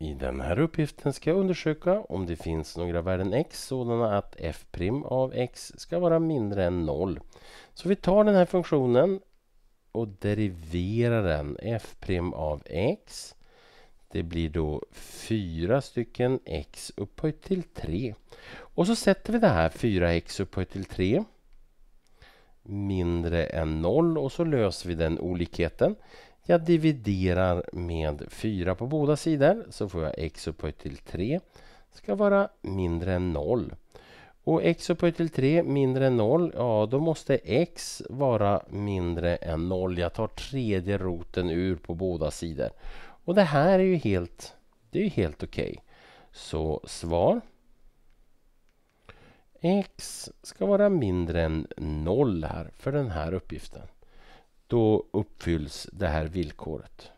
I den här uppgiften ska jag undersöka om det finns några värden x sådana att f' av x ska vara mindre än 0. Så vi tar den här funktionen och deriverar den. f' av x. Det blir då fyra stycken x upphöjt till 3. Och så sätter vi det här 4x upphöjt till 3 mindre än 0 och så löser vi den olikheten. Jag dividerar med 4 på båda sidor så får jag x upphöjt till 3 ska vara mindre än 0. Och x upphöjt till 3 mindre än 0, ja då måste x vara mindre än 0. Jag tar tredje roten ur på båda sidor. Och det här är ju helt, helt okej. Okay. Så svar x ska vara mindre än 0 här för den här uppgiften då uppfylls det här villkoret.